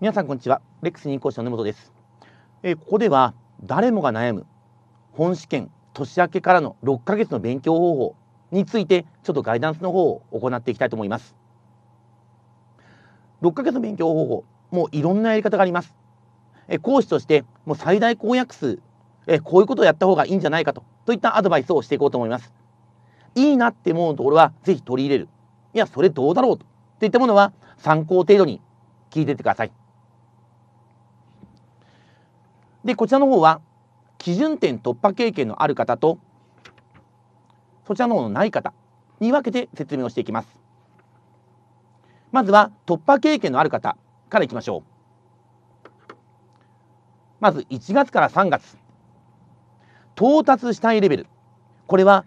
皆さんこんにちはレックス認講師の根本です、えー、ここでは誰もが悩む本試験年明けからの6ヶ月の勉強方法についてちょっとガイダンスの方を行っていきたいと思います6ヶ月の勉強方法もういろんなやり方があります、えー、講師としてもう最大公約数、えー、こういうことをやった方がいいんじゃないかとといったアドバイスをしていこうと思いますいいなって思うところはぜひ取り入れるいやそれどうだろうといったものは参考程度に聞いていってくださいで、こちらの方は、基準点突破経験のある方と、そちらの方のない方に分けて説明をしていきます。まずは、突破経験のある方からいきましょう。まず、1月から3月、到達したいレベル。これは、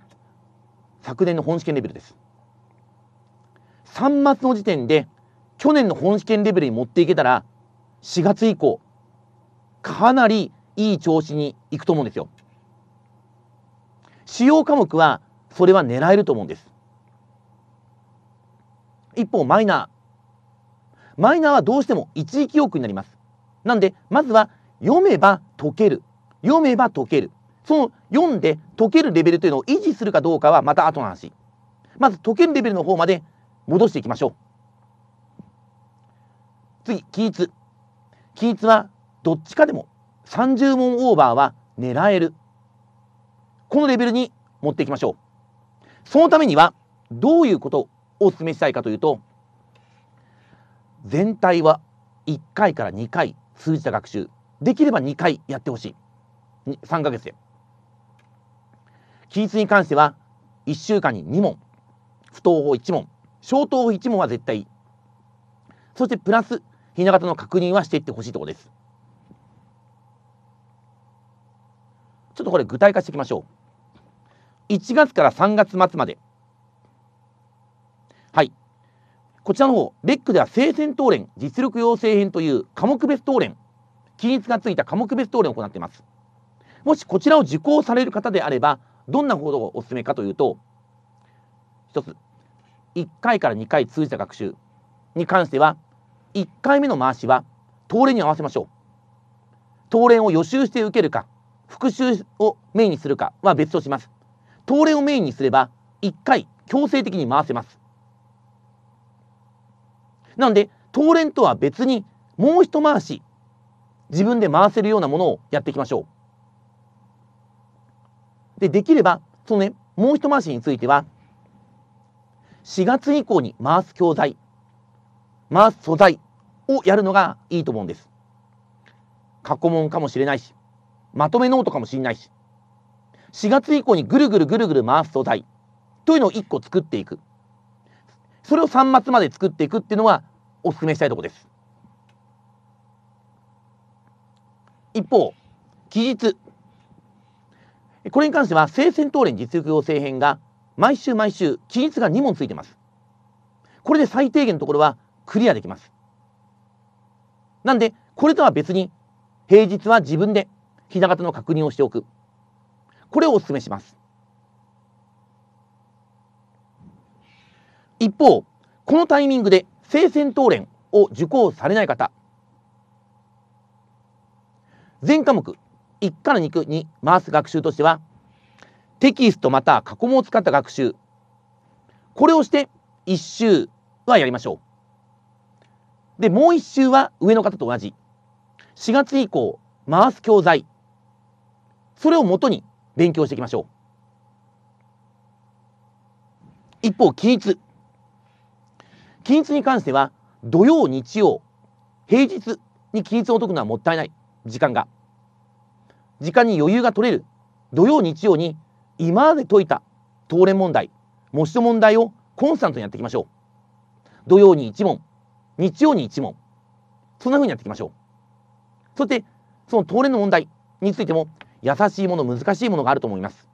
昨年の本試験レベルです。3月の時点で、去年の本試験レベルに持っていけたら、4月以降、かなりいい調子にいくと思うんですよ。主要科目はそれは狙えると思うんです。一方マイナー。マイナーはどうしても一時記憶になります。なんでまずは読めば解ける。読めば解ける。その読んで解けるレベルというのを維持するかどうかはまた後の話。まず解けるレベルの方まで戻していきましょう。次、起立。起立はどっちかでも30問オーバーは狙えるこのレベルに持っていきましょうそのためにはどういうことをお勧めしたいかというと全体は1回から2回通じた学習できれば2回やってほしい3ヶ月で記述に関しては1週間に2問不等法1問小等法1問は絶対そしてプラスひな形の確認はしていってほしいところですちょっとこれ具体化していきましょう1月から3月末まではいこちらの方レックでは生鮮討論実力養成編という科目別討論均一がついた科目別討論を行っていますもしこちらを受講される方であればどんなことをおすすめかというと1つ1回から2回通じた学習に関しては1回目の回しは東連に合わせましょう東連を予習して受けるか復習をメインにするかは別とします。東レをメインにすれば、1回強制的に回せます。なんで、東連とは別に、もう一回し、自分で回せるようなものをやっていきましょう。で、できれば、そのね、もう一回しについては、4月以降に回す教材、回す素材をやるのがいいと思うんです。過去問かもしれないし、まとめノートかもしんないし、4月以降にぐるぐるぐるぐる回す素材というのを1個作っていく。それを3末まで作っていくっていうのはお勧めしたいとこです。一方、期日。これに関しては、生鮮当練実力要請編が毎週毎週期日が2問ついてます。これで最低限のところはクリアできます。なんで、これとは別に、平日は自分でひな型の確認をしておくこれをお勧めします一方このタイミングで生鮮闘連を受講されない方全科目1から2区に回す学習としてはテキストまた過去問を使った学習これをして1週はやりましょうでもう1週は上の方と同じ4月以降回す教材それをもとに勉強していきましょう。一方、均一。均一に関しては、土曜、日曜、平日に均一を解くのはもったいない。時間が。時間に余裕が取れる。土曜、日曜に今まで解いた当連問題、模試の問題をコンスタントにやっていきましょう。土曜に1問、日曜に1問。そんな風にやっていきましょう。そして、その当連の問題についても優しいもの難しいものがあると思います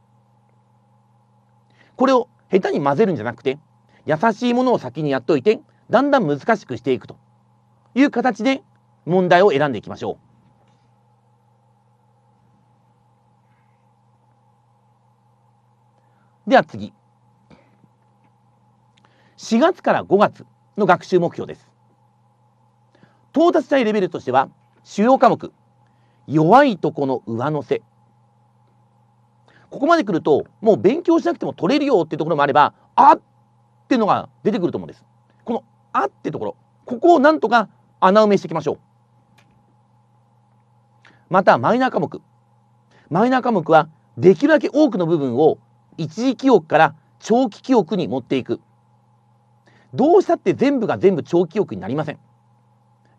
これを下手に混ぜるんじゃなくて優しいものを先にやっといてだんだん難しくしていくという形で問題を選んでいきましょうでは次4月から5月の学習目標です到達したいレベルとしては主要科目弱いとこの上乗せここまで来るともう勉強しなくても取れるよっていうところもあればあっていうのが出てくると思うんですこのあってところここをなんとか穴埋めしていきましょうまたマイナー科目マイナー科目はできるだけ多くの部分を一時記憶から長期記憶に持っていくどうしたって全部が全部長期記憶になりません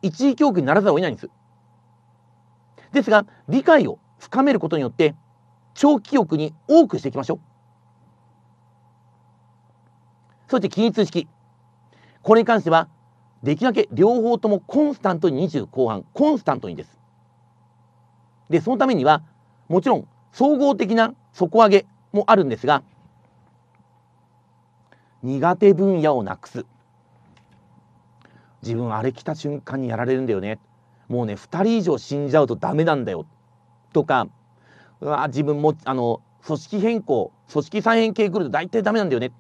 一時記憶にならざるを得ないんですですが理解を深めることによって長期記憶に多くしていきましょう。そして均一式。これに関しては、できるだけ両方ともコンスタントに20後半、コンスタントにです。で、そのためには、もちろん総合的な底上げもあるんですが、苦手分野をなくす。自分あれ来た瞬間にやられるんだよね。もうね、2人以上死んじゃうとダメなんだよ。とか、あ自分もあの組織変更組織再編系来ると大体ダメなんだよねっ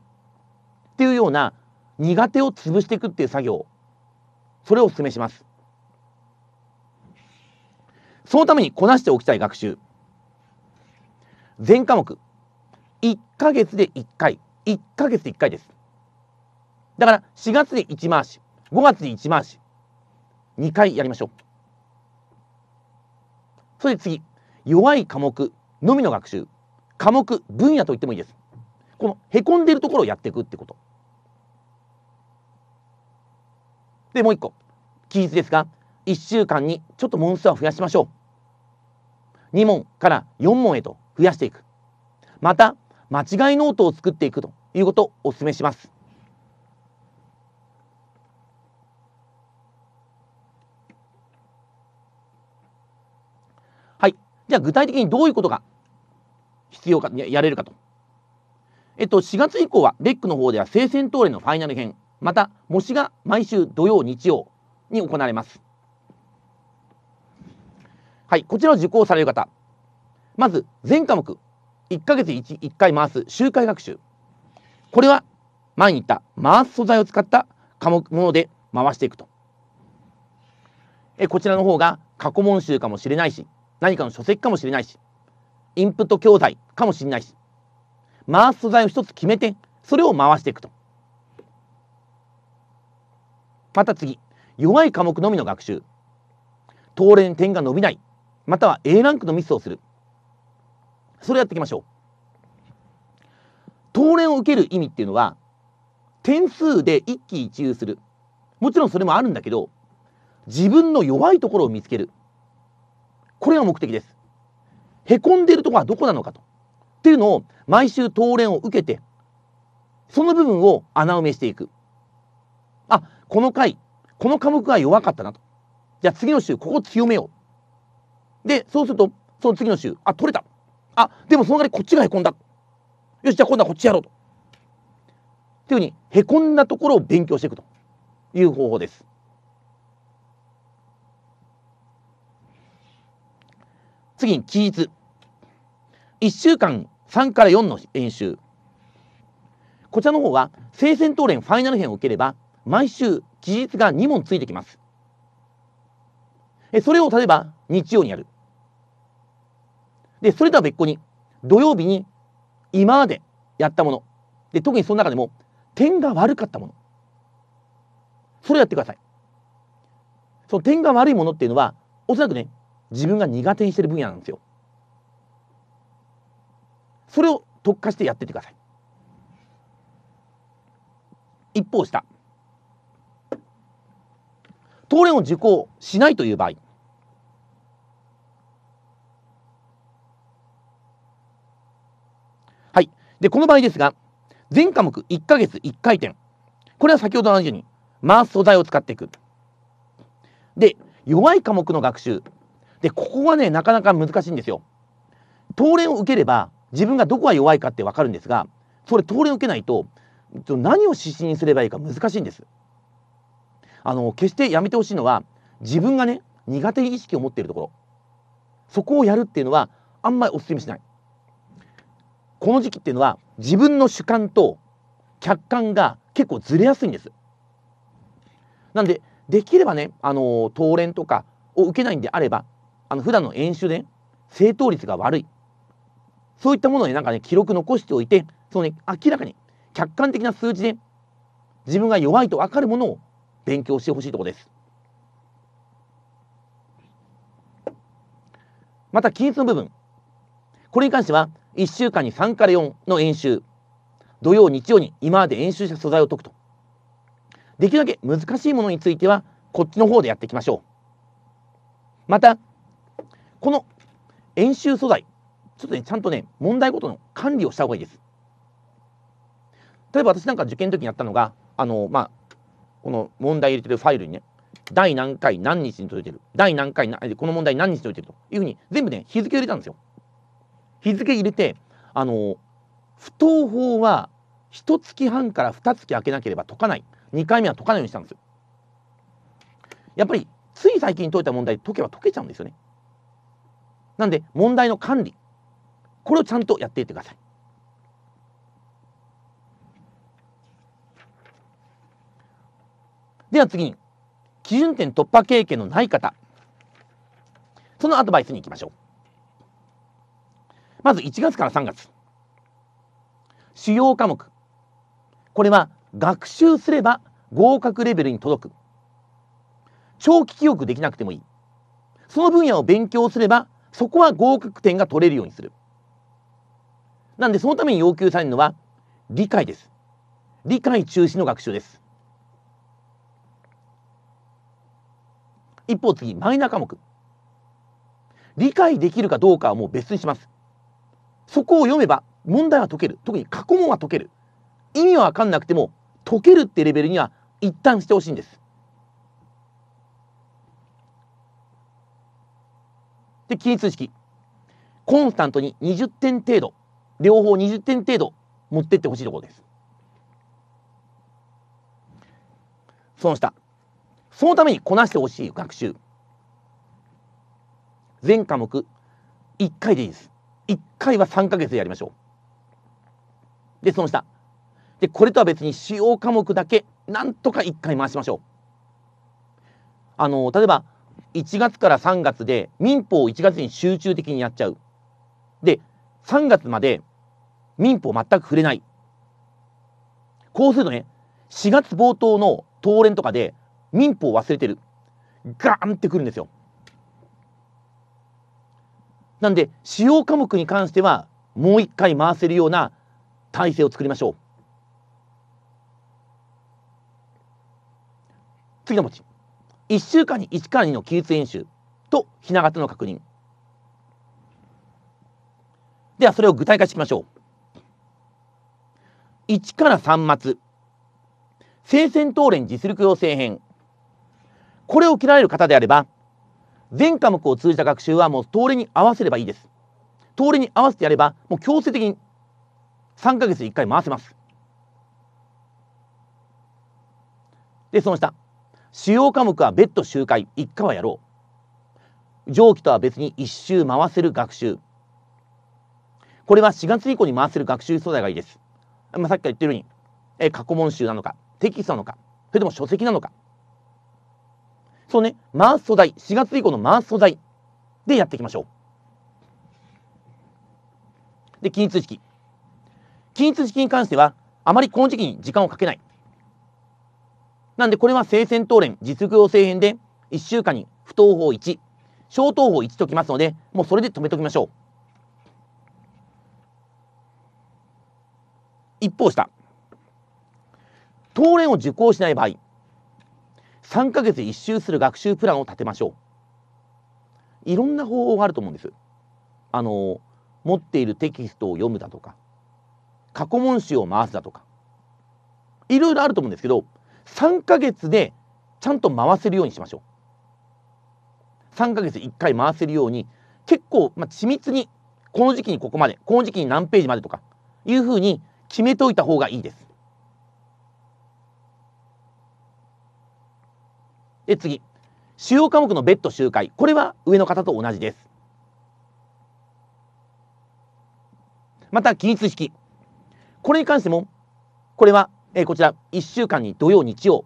ていうような苦手を潰していくっていう作業それをお勧めしますそのためにこなしておきたい学習全科目1か月で1回1か月で1回ですだから4月で1回し5月で1回し2回やりましょうそれで次弱い科目のみの学習科目分野と言ってもいいですこのへこんでるところをやっていくってことでもう一個期日ですが1週間にちょっと問数は増やしましょう2問から4問へと増やしていくまた間違いノートを作っていくということをお勧めしますじゃあ具体的にどういうことが必要かやれるかと。えっと、4月以降は、レックの方では聖戦闘練のファイナル編、また、模試が毎週土曜、日曜に行われます。はい、こちらを受講される方。まず、全科目、1ヶ月 1, 1回回す周回学習。これは、前に言った回す素材を使った科目もので回していくと。えこちらの方が過去問集かもしれないし、何かの書籍かもしれないし、インプット教材かもしれないし、回す素材を一つ決めて、それを回していくと。また次、弱い科目のみの学習。当連点が伸びない、または A ランクのミスをする。それやっていきましょう。当連を受ける意味っていうのは、点数で一喜一憂する。もちろんそれもあるんだけど、自分の弱いところを見つける。これが目的です。へこんでるところはどこなのかと。っていうのを毎週当練を受けて、その部分を穴埋めしていく。あ、この回、この科目が弱かったなと。じゃあ次の週、ここ強めよう。で、そうすると、その次の週、あ、取れた。あ、でもその代わりこっちがへこんだ。よし、じゃあ今度はこっちやろうと。っていうふうに、へこんだところを勉強していくという方法です。次に期日。1週間3から4の演習。こちらの方は、聖戦闘練ファイナル編を受ければ、毎週期日が2問ついてきます。えそれを例えば日曜にやる。で、それとは別個に、土曜日に今までやったもの。で、特にその中でも、点が悪かったもの。それをやってください。その点が悪いものっていうのは、おそらくね、自分が苦手にしてる分野なんですよ。それを特化してやっててください。一方下。東連を受講しないという場合。はい。で、この場合ですが、全科目1か月1回転。これは先ほどのように回す素材を使っていく。で、弱い科目の学習。でここはねなかなか難しいんですよ。当練を受ければ自分がどこが弱いかって分かるんですがそれ当練を受けないと何を指針にすればいいか難しいんです。あの決してやめてほしいのは自分がね苦手意識を持っているところそこをやるっていうのはあんまりお勧めしない。この時期っていうのは自分の主観と客観が結構ずれやすいんです。なんでできればねあのー、当連とかを受けないんであればあの普段の演習で、正答率が悪いそういったものになんかね記録残しておいてそのね明らかに客観的な数字で自分が弱いと分かるものを勉強してほしいところです。また、均一の部分。これに関しては、1週間に3から4の演習。土曜、日曜に今まで演習した素材を解くと。できるだけ難しいものについては、こっちの方でやっていきましょう。また、この演習素材、ちょっとね、ちゃんとね、問題ごとの管理をした方がいいです。例えば私なんか受験の時にやったのが、あの、まあ、この問題入れてるファイルにね、第何回何日に届いてる、第何回この問題何日に届いてるというふうに、全部ね、日付を入れたんですよ。日付入れて、あの、不登法は一月半から二月開けなければ解かない。2回目は解かないようにしたんですよ。やっぱり、つい最近解いた問題解けば解けちゃうんですよね。なんで問題の管理これをちゃんとやっていってください。では次に基準点突破経験のない方そのアドバイスにいきましょうまず1月から3月主要科目これは学習すれば合格レベルに届く長期記憶できなくてもいいその分野を勉強すればそこは合格点が取れるようにするなんでそのために要求されるのは理解です理解中止の学習です一方次マイナー科目理解できるかどうかはもう別にしますそこを読めば問題は解ける特に過去問は解ける意味は分かんなくても解けるってレベルには一旦してほしいんですで均一式コンスタントに20点程度両方20点程度持ってってほしいところですその下そのためにこなしてほしい学習全科目1回でいいです1回は3か月でやりましょうでその下でこれとは別に主要科目だけなんとか1回回しましょうあの例えば1月から3月で民法を1月に集中的にやっちゃう。で、3月まで民法全く触れない。こうするとね、4月冒頭の当連とかで民法忘れてる。ガーンってくるんですよ。なんで、使用科目に関しては、もう一回回せるような体制を作りましょう。次の文字。1週間に1から2の起立演習とひな形の確認ではそれを具体化していきましょう1から3末聖戦討連実力要請編これを切られる方であれば全科目を通じた学習はもう通りに合わせればいいです通りに合わせてやればもう強制的に3ヶ月に1回回せますでその下主要科目は別途周回一課はやろう上記とは別に1周回せる学習これは4月以降に回せる学習素材がいいです、まあ、さっきから言ってるように、え過去問集なのかテキストなのかそれとも書籍なのかそうね回す素材4月以降の回す素材でやっていきましょうで均一式均一式に関してはあまりこの時期に時間をかけないなんでこれは聖戦党連実業制編で1週間に不登法1、小当法1ときますので、もうそれで止めときましょう。一方下、党連を受講しない場合、3ヶ月1周する学習プランを立てましょう。いろんな方法があると思うんです。あの、持っているテキストを読むだとか、過去問集を回すだとか、いろいろあると思うんですけど、3ヶ月でちゃんと回せるようにしましょう3ヶ月1回回せるように結構、まあ、緻密にこの時期にここまでこの時期に何ページまでとかいうふうに決めておいた方がいいですで次主要科目の別途周回これは上の方と同じですまた記述式これに関してもこれはえー、こちら1週間に土曜日曜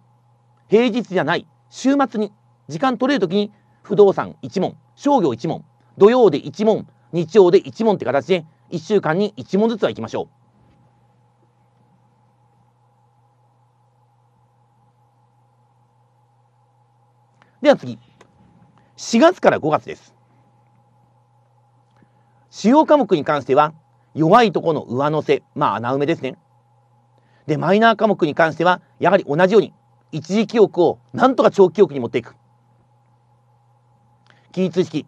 平日じゃない週末に時間取れるときに不動産1問商業1問土曜で1問日曜で1問って形で1週間に1問ずつはいきましょう。では次4月から5月です主要科目に関しては弱いとこの上乗せまあ穴埋めですねで、マイナー科目に関しては、やはり同じように、一時記憶をなんとか長期記憶に持っていく。記述式、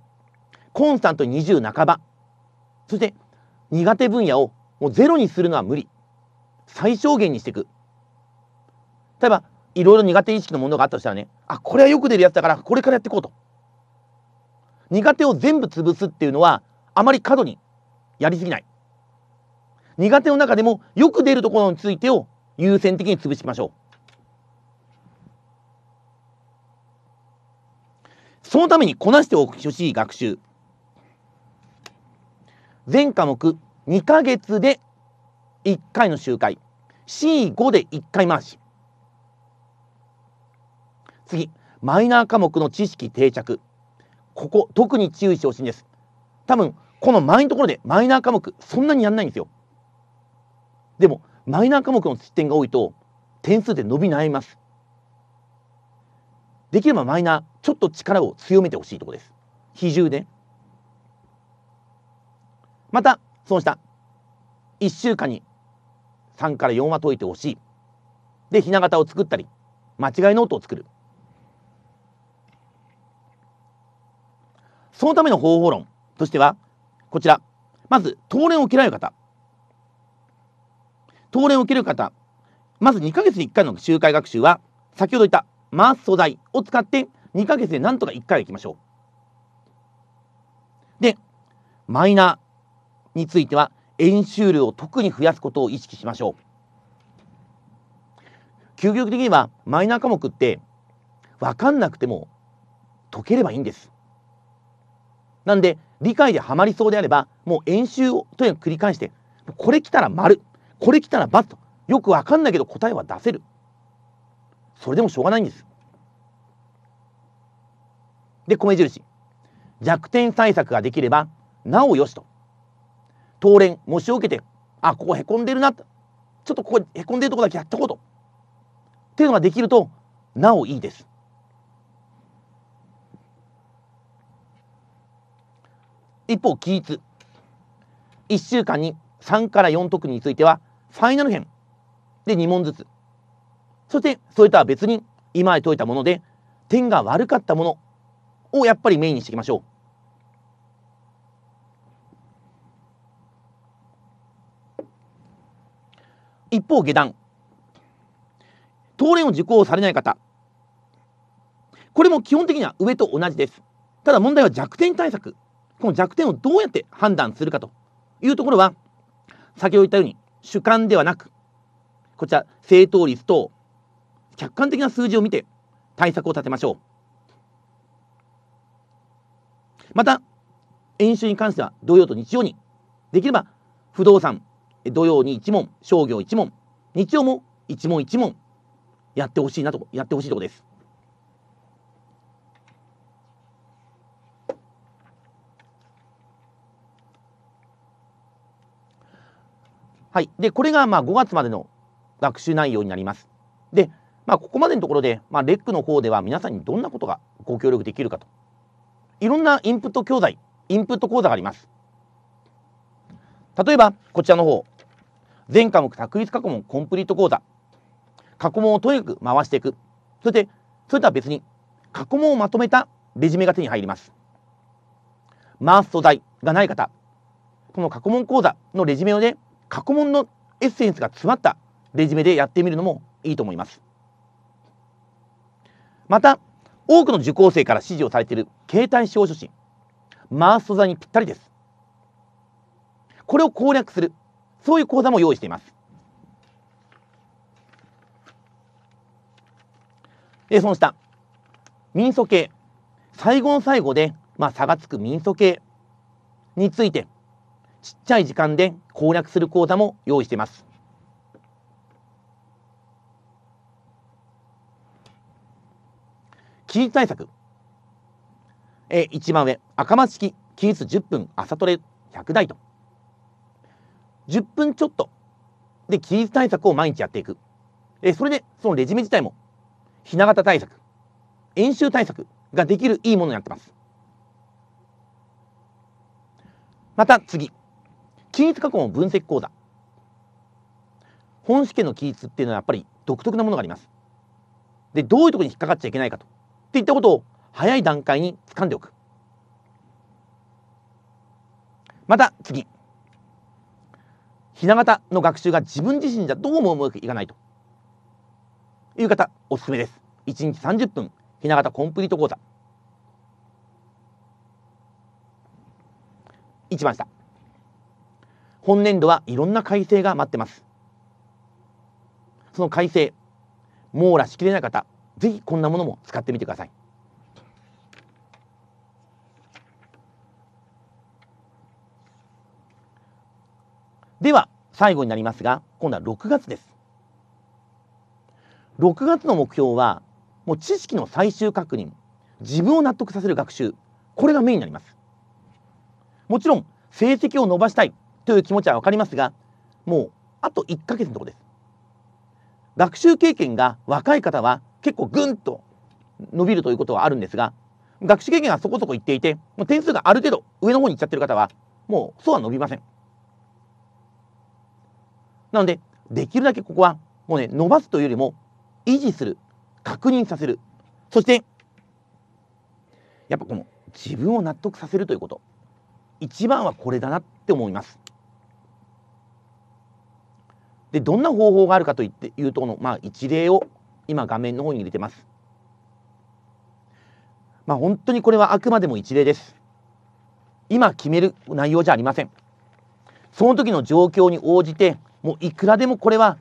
コンスタント20半ば。そして、苦手分野をもうゼロにするのは無理。最小限にしていく。例えば、いろいろ苦手意識のものがあったとしたらね、あ、これはよく出るやつだから、これからやっていこうと。苦手を全部潰すっていうのは、あまり過度にやりすぎない。苦手の中でもよく出るところについてを優先的に潰しましょう。そのためにこなしておくほしい学習。全科目2ヶ月で1回の周回。C5 で1回回し。次、マイナー科目の知識定着。ここ、特に注意してほしいんです。多分、この前のところでマイナー科目、そんなにやんないんですよ。でもマイナー科目の失点が多いと点数で伸び悩みますできればマイナーちょっと力を強めてほしいところです比重でまたその下1週間に3から4は解いてほしいでひな形を作ったり間違いノートを作るそのための方法論としてはこちらまず当連を嫌い方答練を受ける方まず2ヶ月に1回の集会学習は先ほど言ったマース素材を使って2ヶ月でなんとか1回は行きましょう。でマイナーについては演習量を特に増やすことを意識しましょう。究極的にはマイナー科目って分かんなくても解ければいいんです。なんで理解ではまりそうであればもう演習をとにかく繰り返してこれ来たら丸これ来たらバッとよくわかんないけど答えは出せるそれでもしょうがないんですで米印弱点対策ができればなおよしと当連模試を受けてあここへこんでるなちょっとここへこんでるとこだけやっとこうとっていうのができるとなおいいです一方期日1週間に3から4特についてはファイナル編で2問ずつ。そして、それとは別に、今へ解いたもので、点が悪かったものをやっぱりメインにしていきましょう。一方、下段。当連を受講されない方。これも基本的には上と同じです。ただ問題は弱点対策。この弱点をどうやって判断するかというところは、先ほど言ったように、主観ではなく、こちら、正答率と客観的な数字を見て対策を立てましょう。また、演習に関しては土曜と日曜に、できれば不動産、土曜に1問、商業1問、日曜も1問1問やってほしいなと、やってほしいところです。はい。で、これがまあ5月までの学習内容になります。で、まあ、ここまでのところで、まあ、レックの方では皆さんにどんなことがご協力できるかと。いろんなインプット教材、インプット講座があります。例えば、こちらの方。全科目択一過去問コンプリート講座。過去問をとにかく回していく。そして、それとは別に、過去問をまとめたレジュメが手に入ります。回す素材がない方、この過去問講座のレジュメをね、過去問のエッセンスが詰まったレジュメでやってみるのもいいと思います。また多くの受講生から指示をされている携帯小書誌マース素材にぴったりです。これを攻略するそういう講座も用意しています。でその下民訴系最後の最後で、まあ、差がつく民訴系についてちっちゃい時間で攻略する講座も用意しています。記述対策。え一番上、赤松式記述10分朝トレ100台と。10分ちょっとで記述対策を毎日やっていく。えそれで、そのレジュメ自体も、ひな形対策、演習対策ができるいいものになってます。また次。均一過去問分析講座本試験の均一っていうのはやっぱり独特なものがありますでどういうとこに引っかかっちゃいけないかとっていったことを早い段階に掴んでおくまた次ひな形の学習が自分自身じゃどうもうまくいかないという方おすすめです1日30分ひな形コンプリート講座一番下本年度はいろんな改正が待ってますその改正網羅しきれない方ぜひこんなものも使ってみてくださいでは最後になりますが今度は6月です6月の目標はもう知識の最終確認自分を納得させる学習これがメインになりますもちろん成績を伸ばしたいという気持ちは分かりますがもうあと1ヶ月のとこです学習経験が若い方は結構ぐんと伸びるということはあるんですが学習経験がそこそこいっていて点数がある程度上の方にいっちゃってる方はもうそうは伸びませんなのでできるだけここはもうね伸ばすというよりも維持する確認させるそしてやっぱこの自分を納得させるということ一番はこれだなって思いますでどんな方法があるかといっていうとの、まあ、一例を今画面の方に入れてます。まあ、本当にこれはあくまでも一例です。今決める内容じゃありません。その時の状況に応じてもういくらでもこれは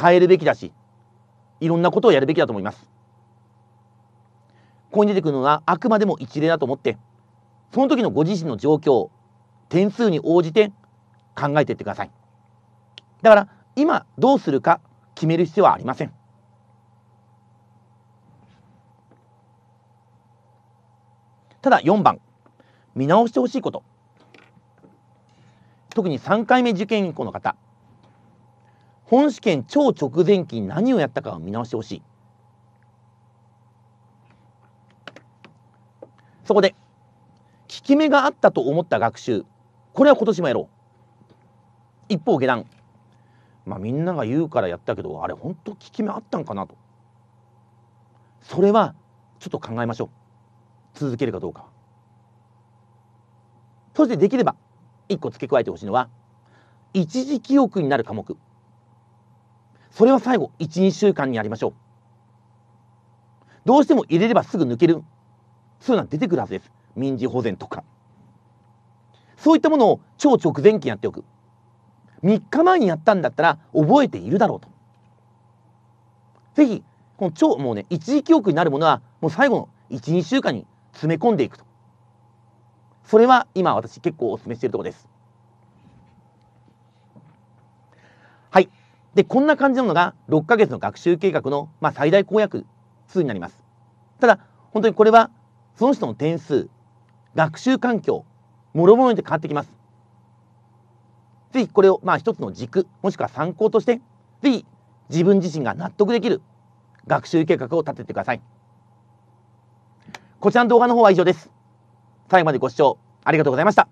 変えるべきだしいろんなことをやるべきだと思います。ここに出てくるのはあくまでも一例だと思ってその時のご自身の状況点数に応じて考えていってください。だから今どうするか決める必要はありません。ただ4番見直してほしいこと特に3回目受験以降の方本試験超直前期に何をやったかを見直してほしいそこで効き目があったと思った学習これは今年もやろう一方下段まあ、みんなが言うからやったけどあれ本当効き目あったんかなとそれはちょっと考えましょう続けるかどうかそしてできれば一個付け加えてほしいのは一時記憶になる科目それは最後12週間にやりましょうどうしても入れればすぐ抜けるそういうのは出てくるはずです民事保全とかそういったものを超直前期にやっておく3日前にやったんだったら覚えているだろうと。ぜひ、この超、もうね、一時記憶になるものは、もう最後の1、2週間に詰め込んでいくと。それは今私結構お勧めしているところです。はい。で、こんな感じなのが6ヶ月の学習計画の、まあ、最大公約数になります。ただ、本当にこれはその人の点数、学習環境、もろもろに変わってきます。ぜひこれを、まあ、一つの軸、もしくは参考として、ぜひ自分自身が納得できる学習計画を立ててください。こちらの動画の方は以上です。最後までご視聴ありがとうございました。